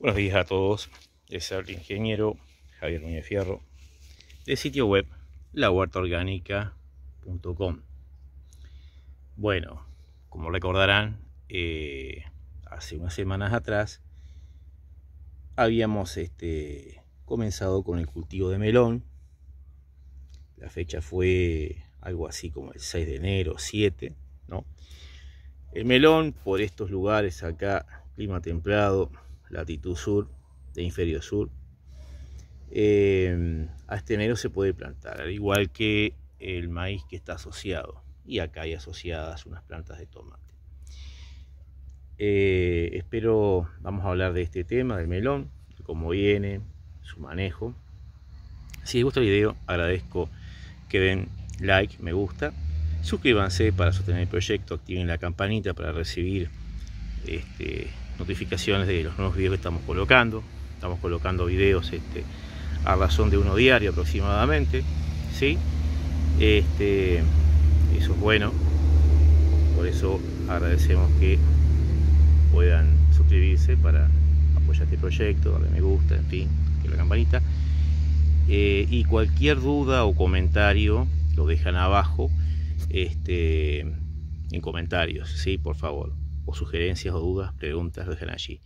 Buenos días a todos, es el ingeniero Javier Muñoz Fierro del sitio web lahuertaorgánica.com Bueno, como recordarán, eh, hace unas semanas atrás habíamos este, comenzado con el cultivo de melón. La fecha fue algo así como el 6 de enero, 7, ¿no? El melón por estos lugares acá, clima templado, latitud sur, de inferior sur, eh, a este enero se puede plantar, al igual que el maíz que está asociado. Y acá hay asociadas unas plantas de tomate. Eh, espero, vamos a hablar de este tema, del melón, de cómo viene, su manejo. Si les gusta el video, agradezco que den like, me gusta. Suscríbanse para sostener el proyecto, activen la campanita para recibir este, notificaciones de los nuevos videos que estamos colocando. Estamos colocando videos este, a razón de uno diario aproximadamente. ¿sí? Este, eso es bueno. Por eso agradecemos que puedan suscribirse para apoyar este proyecto, darle me gusta, en fin, que la campanita. Eh, y cualquier duda o comentario lo dejan abajo este, en comentarios, ¿sí? Por favor o sugerencias o dudas, preguntas, lo allí.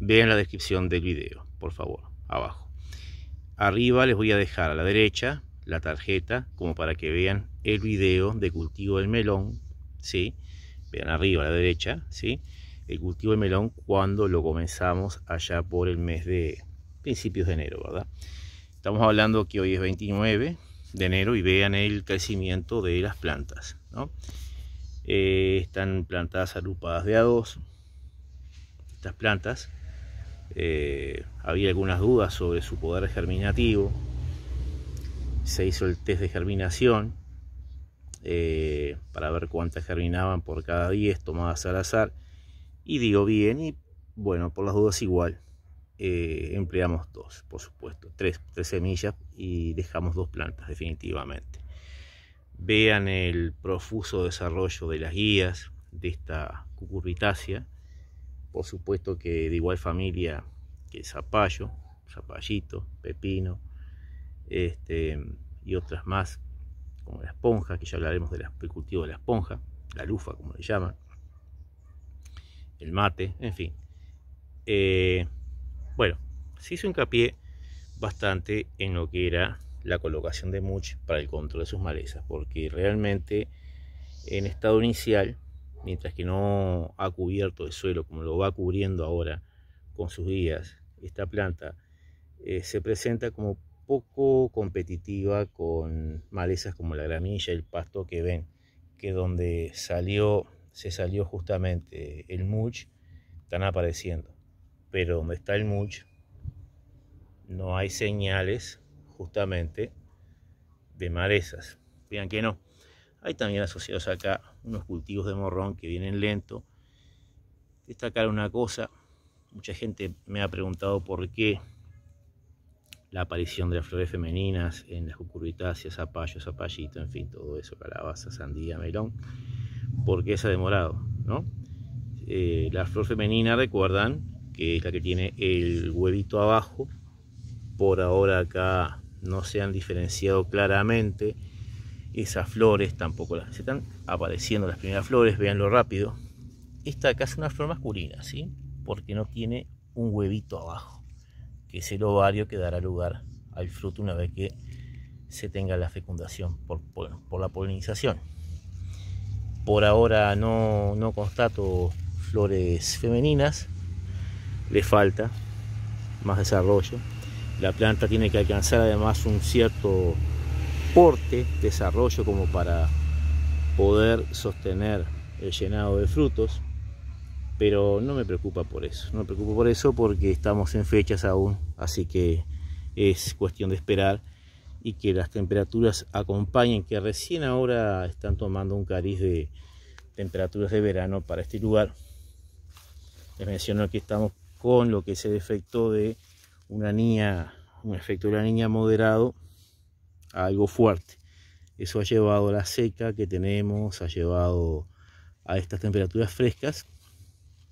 Vean la descripción del video, por favor, abajo. Arriba les voy a dejar a la derecha la tarjeta como para que vean el video de cultivo del melón, ¿sí? Vean arriba a la derecha, ¿sí? El cultivo del melón cuando lo comenzamos allá por el mes de principios de enero, ¿verdad? Estamos hablando que hoy es 29 de enero y vean el crecimiento de las plantas, ¿no? Eh, están plantadas agrupadas de a 2 Estas plantas. Eh, había algunas dudas sobre su poder germinativo. Se hizo el test de germinación eh, para ver cuántas germinaban por cada 10 tomadas al azar. Y digo bien y bueno, por las dudas igual. empleamos dos, por supuesto, tres, tres semillas y dejamos dos plantas definitivamente vean el profuso desarrollo de las guías de esta cucurbitácea, por supuesto que de igual familia que zapallo, zapallito, pepino este, y otras más, como la esponja, que ya hablaremos del de cultivo de la esponja, la lufa como le llaman, el mate, en fin. Eh, bueno, se hizo hincapié bastante en lo que era la colocación de Much para el control de sus malezas, porque realmente en estado inicial, mientras que no ha cubierto el suelo como lo va cubriendo ahora con sus guías, esta planta eh, se presenta como poco competitiva con malezas como la gramilla, el pasto que ven, que donde salió, se salió justamente el mulch, están apareciendo. Pero donde está el mulch, no hay señales justamente de malezas. Vean que no. Hay también asociados acá unos cultivos de morrón que vienen lento. Destacar una cosa, mucha gente me ha preguntado por qué la aparición de las flores femeninas en las cucurbitáceas, zapallo, zapallito, en fin, todo eso, calabaza, sandía, melón, porque es ha demorado, ¿no? Eh, la flor femenina, recuerdan, que es la que tiene el huevito abajo, por ahora acá no se han diferenciado claramente esas flores tampoco las se están apareciendo las primeras flores véanlo rápido esta acá es una flor masculina sí porque no tiene un huevito abajo que es el ovario que dará lugar al fruto una vez que se tenga la fecundación por, por, por la polinización por ahora no, no constato flores femeninas le falta más desarrollo la planta tiene que alcanzar además un cierto porte, desarrollo como para poder sostener el llenado de frutos, pero no me preocupa por eso, no me preocupa por eso porque estamos en fechas aún, así que es cuestión de esperar y que las temperaturas acompañen, que recién ahora están tomando un cariz de temperaturas de verano para este lugar. Les menciono que estamos con lo que es el efecto de una niña, un efecto de la niña moderado algo fuerte. Eso ha llevado a la seca que tenemos, ha llevado a estas temperaturas frescas.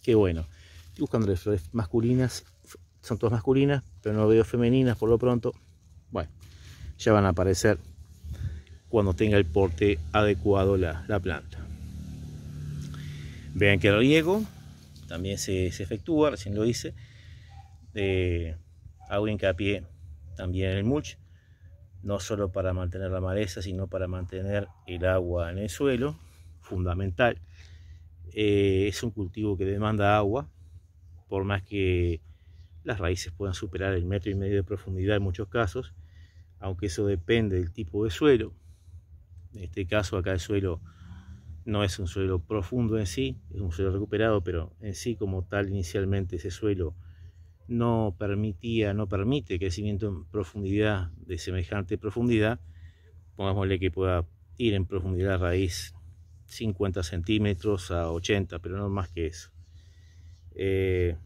Que bueno, estoy buscando flores masculinas, son todas masculinas, pero no veo femeninas por lo pronto. Bueno, ya van a aparecer cuando tenga el porte adecuado la, planta. Vean que el riego también se, efectúa, recién lo hice. Eh, Hago hincapié también en el mulch, no solo para mantener la maleza, sino para mantener el agua en el suelo, fundamental. Eh, es un cultivo que demanda agua, por más que las raíces puedan superar el metro y medio de profundidad en muchos casos, aunque eso depende del tipo de suelo. En este caso acá el suelo no es un suelo profundo en sí, es un suelo recuperado, pero en sí como tal inicialmente ese suelo no permitía, no permite crecimiento en profundidad de semejante profundidad, pongámosle que pueda ir en profundidad raíz 50 centímetros a 80, pero no más que eso. Eh,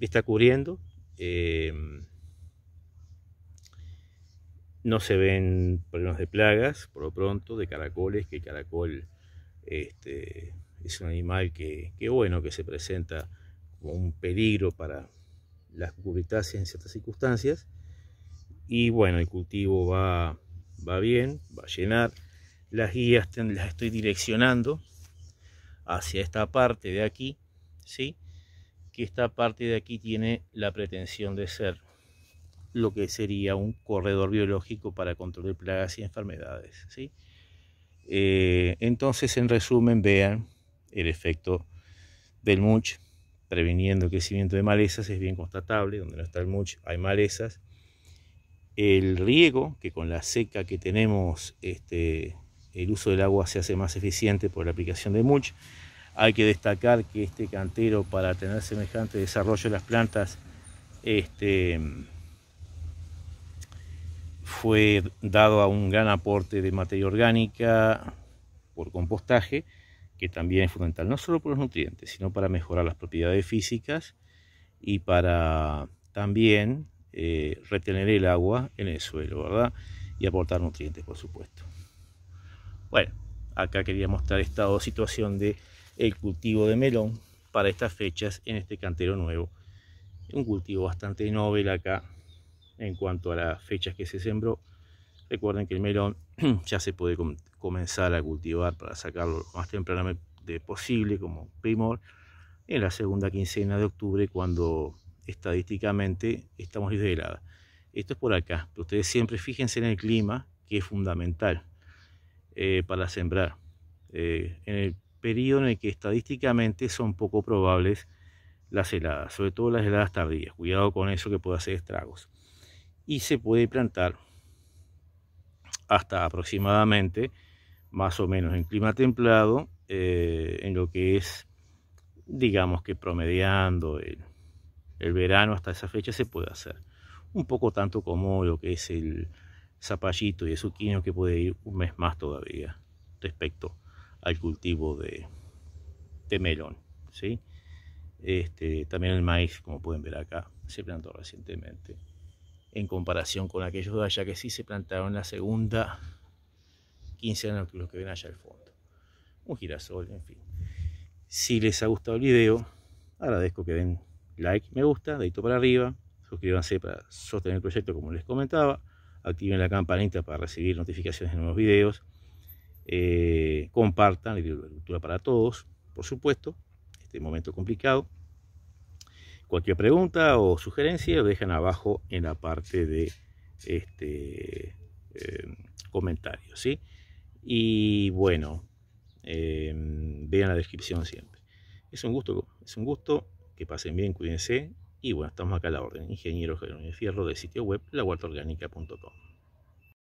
está cubriendo, eh, no se ven problemas de plagas, por lo pronto, de caracoles, que el caracol este, es un animal que, que bueno, que se presenta como un peligro para las cucurbitáceas en ciertas circunstancias. Y bueno, el cultivo va, va bien, va a llenar. Las guías las estoy direccionando hacia esta parte de aquí, ¿sí? que esta parte de aquí tiene la pretensión de ser lo que sería un corredor biológico para controlar plagas y enfermedades. ¿sí? Eh, entonces, en resumen, vean el efecto del Much previniendo el crecimiento de malezas, es bien constatable, donde no está el mulch hay malezas. El riego, que con la seca que tenemos, este, el uso del agua se hace más eficiente por la aplicación de mulch. Hay que destacar que este cantero, para tener semejante desarrollo de las plantas, este, fue dado a un gran aporte de materia orgánica por compostaje que también es fundamental, no solo por los nutrientes, sino para mejorar las propiedades físicas y para también eh, retener el agua en el suelo, ¿verdad? Y aportar nutrientes, por supuesto. Bueno, acá quería mostrar esta situación de el cultivo de melón para estas fechas en este cantero nuevo. Un cultivo bastante novel acá en cuanto a las fechas que se sembró. Recuerden que el melón ya se puede comenzar a cultivar para sacarlo lo más tempranamente posible como primor en la segunda quincena de octubre cuando estadísticamente estamos de helada. Esto es por acá, pero ustedes siempre fíjense en el clima que es fundamental eh, para sembrar. Eh, en el periodo en el que estadísticamente son poco probables las heladas, sobre todo las heladas tardías. Cuidado con eso que puede hacer estragos. Y se puede plantar hasta aproximadamente más o menos en clima templado, eh, en lo que es, digamos que promediando el, verano hasta esa fecha se puede hacer. Un poco tanto como lo que es el zapallito y el que puede ir un mes más todavía respecto al cultivo de, melón. ¿sí? Este, también el maíz, como pueden ver acá, se plantó recientemente en comparación con aquellos de allá que sí se plantaron la segunda 15 años los que ven allá al fondo. Un girasol, en fin. Si les ha gustado el video, agradezco que den like, me gusta, dedito para arriba, suscríbanse para sostener el proyecto como les comentaba, activen la campanita para recibir notificaciones de nuevos videos, eh, compartan, cultura para todos, por supuesto, este momento complicado. Cualquier pregunta o sugerencia lo dejan abajo en la parte de este, eh, comentarios. ¿sí? Y bueno, em, vean la descripción siempre. Es un gusto, es un gusto, que pasen bien, cuídense. Y bueno, estamos acá a la orden. Ingeniero Jerónimo Fierro del sitio web lahuartorgánica.com.